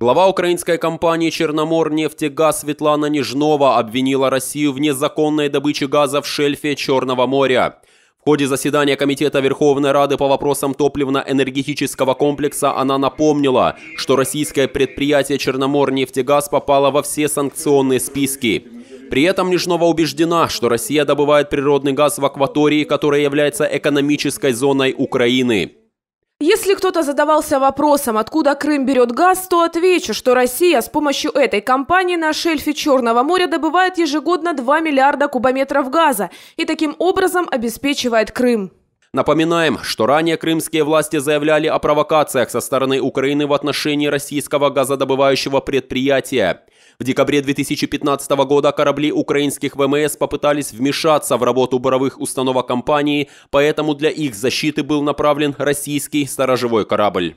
Глава украинской компании «Черноморнефтегаз» Светлана Нежнова обвинила Россию в незаконной добыче газа в шельфе Черного моря. В ходе заседания Комитета Верховной Рады по вопросам топливно-энергетического комплекса она напомнила, что российское предприятие «Черноморнефтегаз» попало во все санкционные списки. При этом Нежнова убеждена, что Россия добывает природный газ в акватории, которая является экономической зоной Украины. Если кто-то задавался вопросом, откуда Крым берет газ, то отвечу, что Россия с помощью этой компании на шельфе Черного моря добывает ежегодно 2 миллиарда кубометров газа и таким образом обеспечивает Крым. Напоминаем, что ранее крымские власти заявляли о провокациях со стороны Украины в отношении российского газодобывающего предприятия. В декабре 2015 года корабли украинских ВМС попытались вмешаться в работу буровых установок компании, поэтому для их защиты был направлен российский сторожевой корабль.